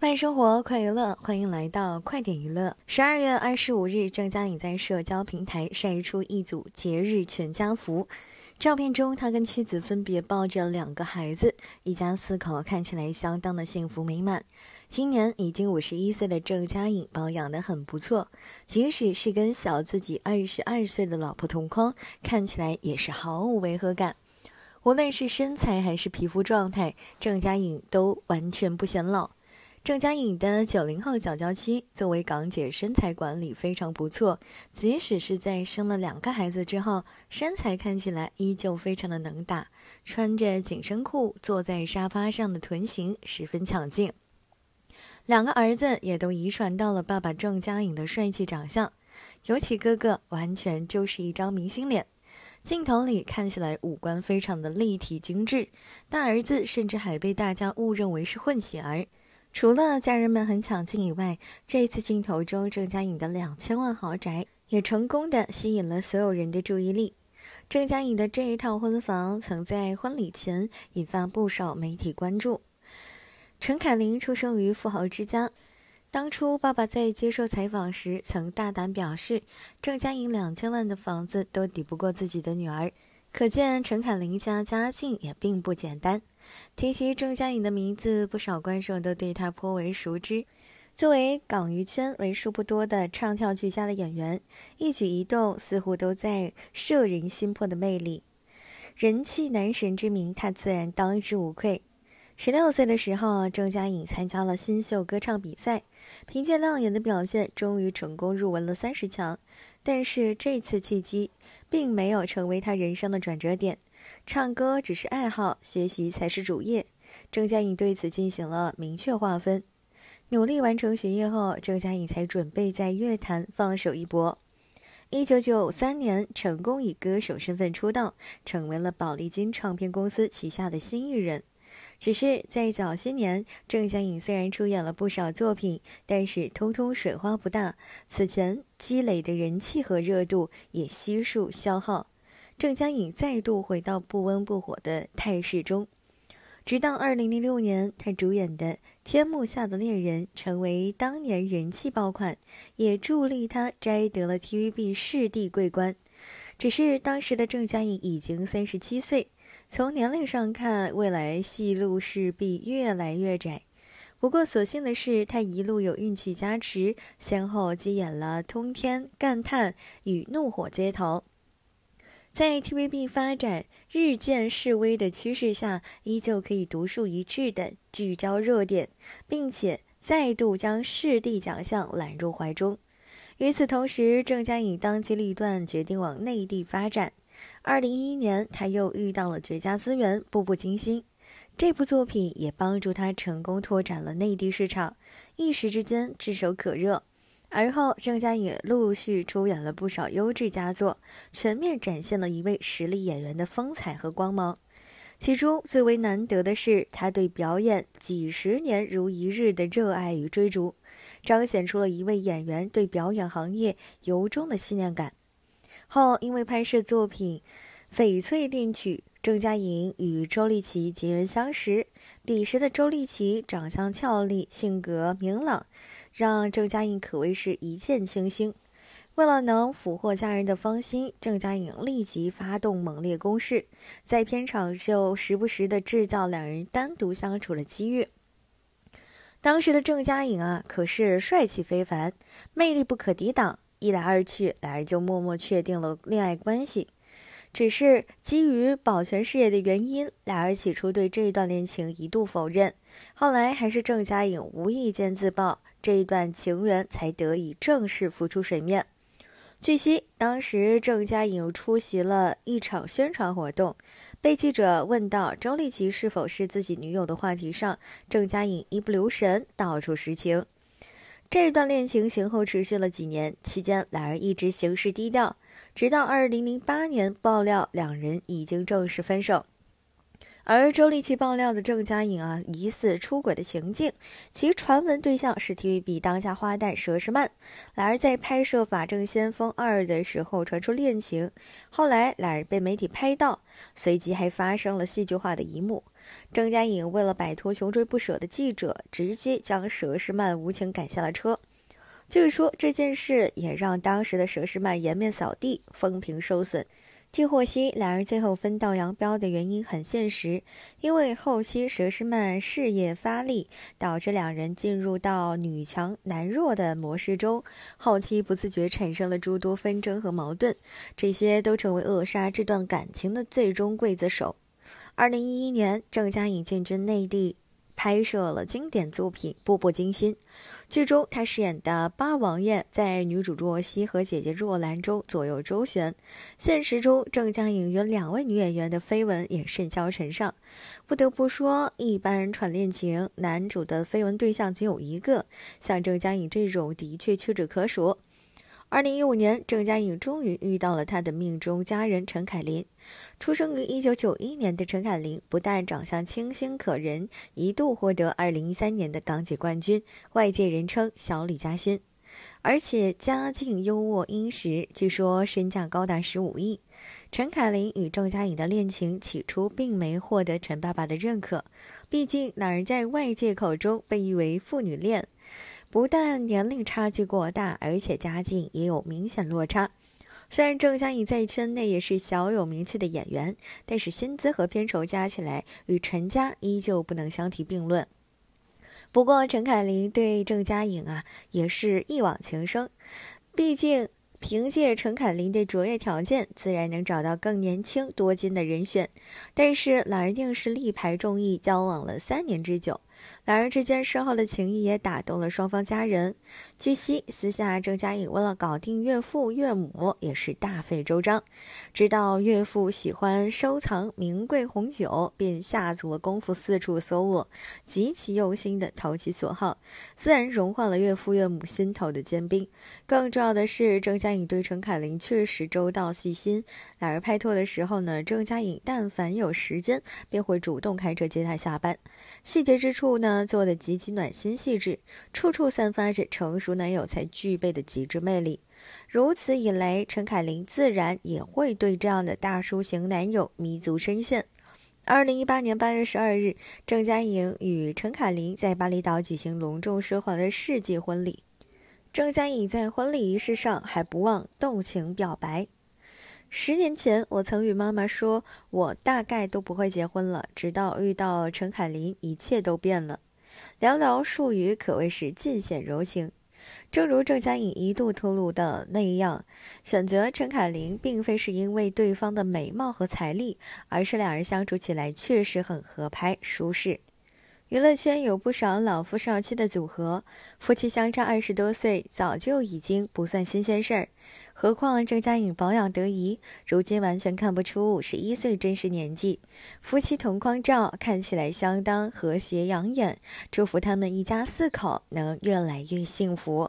慢生活，快娱乐，欢迎来到快点娱乐。十二月二十五日，郑嘉颖在社交平台晒出一组节日全家福。照片中，他跟妻子分别抱着两个孩子，一家四口看起来相当的幸福美满。今年已经五十一岁的郑嘉颖保养得很不错，即使是跟小自己二十二岁的老婆同框，看起来也是毫无违和感。无论是身材还是皮肤状态，郑嘉颖都完全不显老。郑嘉颖的九零后小娇妻，作为港姐，身材管理非常不错。即使是在生了两个孩子之后，身材看起来依旧非常的能打。穿着紧身裤坐在沙发上的臀形十分抢镜。两个儿子也都遗传到了爸爸郑嘉颖的帅气长相，尤其哥哥完全就是一张明星脸，镜头里看起来五官非常的立体精致。大儿子甚至还被大家误认为是混血儿。除了家人们很抢镜以外，这次镜头中郑嘉颖的两千万豪宅也成功的吸引了所有人的注意力。郑嘉颖的这一套婚房曾在婚礼前引发不少媒体关注。陈凯琳出生于富豪之家，当初爸爸在接受采访时曾大胆表示，郑嘉颖两千万的房子都抵不过自己的女儿，可见陈凯琳家家境也并不简单。提起郑嘉颖的名字，不少观众都对她颇为熟知。作为港娱圈为数不多的唱跳俱佳的演员，一举一动似乎都在摄人心魄的魅力，人气男神之名她自然当之无愧。十六岁的时候，郑嘉颖参加了新秀歌唱比赛，凭借亮眼的表现，终于成功入围了三十强。但是这次契机并没有成为她人生的转折点。唱歌只是爱好，学习才是主业。郑嘉颖对此进行了明确划分。努力完成学业后，郑嘉颖才准备在乐坛放手一搏。一九九三年，成功以歌手身份出道，成为了宝丽金唱片公司旗下的新艺人。只是在早些年，郑嘉颖虽然出演了不少作品，但是通通水花不大。此前积累的人气和热度也悉数消耗。郑嘉颖再度回到不温不火的态势中，直到二零零六年，她主演的《天幕下的恋人》成为当年人气爆款，也助力她摘得了 TVB 视帝桂冠。只是当时的郑嘉颖已经三十七岁，从年龄上看，未来戏路势必越来越窄。不过，所幸的是他一路有运气加持，先后接演了《通天干探》与《怒火街头》。在 TVB 发展日渐式微的趋势下，依旧可以独树一帜的聚焦热点，并且再度将视帝奖项揽入怀中。与此同时，郑嘉颖当机立断决定往内地发展。二零一一年，他又遇到了绝佳资源《步步惊心》，这部作品也帮助他成功拓展了内地市场，一时之间炙手可热。而后，郑嘉颖陆续出演了不少优质佳作，全面展现了一位实力演员的风采和光芒。其中最为难得的是他对表演几十年如一日的热爱与追逐，彰显出了一位演员对表演行业由衷的信念感。后因为拍摄作品《翡翠恋曲》，郑嘉颖与周丽淇结缘相识。彼时的周丽淇长相俏丽，性格明朗。让郑嘉颖可谓是一见倾心。为了能俘获家人的芳心，郑嘉颖立即发动猛烈攻势，在片场就时不时的制造两人单独相处的机遇。当时的郑嘉颖啊，可是帅气非凡，魅力不可抵挡。一来二去，两人就默默确定了恋爱关系。只是基于保全事业的原因，俩人起初对这一段恋情一度否认，后来还是郑嘉颖无意间自曝这一段情缘，才得以正式浮出水面。据悉，当时郑嘉颖出席了一场宣传活动，被记者问到周丽淇是否是自己女友的话题上，郑嘉颖一不留神道出实情。这段恋情前后持续了几年，期间俩人一直行事低调。直到二零零八年，爆料两人已经正式分手。而周丽淇爆料的郑嘉颖啊，疑似出轨的情境，其传闻对象是 TVB 当下花旦佘诗曼。两人在拍摄《法证先锋二》的时候传出恋情，后来两人被媒体拍到，随即还发生了戏剧化的一幕：郑嘉颖为了摆脱穷追不舍的记者，直接将佘诗曼无情赶下了车。据说这件事也让当时的佘诗曼颜面扫地，风评受损。据获悉，两人最后分道扬镳的原因很现实，因为后期佘诗曼事业发力，导致两人进入到女强男弱的模式中，后期不自觉产生了诸多纷争和矛盾，这些都成为扼杀这段感情的最终刽子手。二零一一年，郑嘉颖进军内地。拍摄了经典作品《步步惊心》，剧中他饰演的八王爷，在女主若曦和姐姐若兰中左右周旋。现实中，郑嘉颖与两位女演员的绯闻也甚嚣尘上。不得不说，一般人传恋情，男主的绯闻对象只有一个，像郑嘉颖这种的确屈指可数。二零一五年，郑嘉颖终于遇到了她的命中佳人陈凯琳。出生于一九九一年的陈凯琳，不但长相清新可人，一度获得二零一三年的港姐冠军，外界人称“小李嘉欣”，而且家境优渥殷实，据说身价高达十五亿。陈凯琳与郑嘉颖的恋情起初并没获得陈爸爸的认可，毕竟两人在外界口中被誉为“父女恋”。不但年龄差距过大，而且家境也有明显落差。虽然郑嘉颖在圈内也是小有名气的演员，但是薪资和片酬加起来与陈家依旧不能相提并论。不过陈凯琳对郑嘉颖啊也是一往情深，毕竟凭借陈凯琳的卓越条件，自然能找到更年轻多金的人选，但是老人硬是力排众议，交往了三年之久。两人之间深厚的情谊也打动了双方家人。据悉，私下郑嘉颖为了搞定岳父岳母，也是大费周章。知道岳父喜欢收藏名贵红酒，便下足了功夫四处搜罗，极其用心的投其所好，自然融化了岳父岳母心头的坚冰。更重要的是，郑嘉颖对陈凯琳确实周到细心。两人拍拖的时候呢，郑嘉颖但凡有时间，便会主动开车接她下班，细节之处。故呢做的极其暖心细致，处处散发着成熟男友才具备的极致魅力。如此一来，陈凯琳自然也会对这样的大叔型男友弥足深陷。二零一八年八月十二日，郑嘉颖与陈凯琳在巴厘岛举行隆重奢华的世纪婚礼。郑嘉颖在婚礼仪式上还不忘动情表白。十年前，我曾与妈妈说，我大概都不会结婚了。直到遇到陈凯琳，一切都变了。寥寥数语，可谓是尽显柔情。正如郑嘉颖一度透露的那样，选择陈凯琳并非是因为对方的美貌和财力，而是两人相处起来确实很合拍、舒适。娱乐圈有不少老夫少妻的组合，夫妻相差二十多岁，早就已经不算新鲜事儿。何况郑嘉颖保养得宜，如今完全看不出五十一岁真实年纪。夫妻同框照看起来相当和谐养眼，祝福他们一家四口能越来越幸福。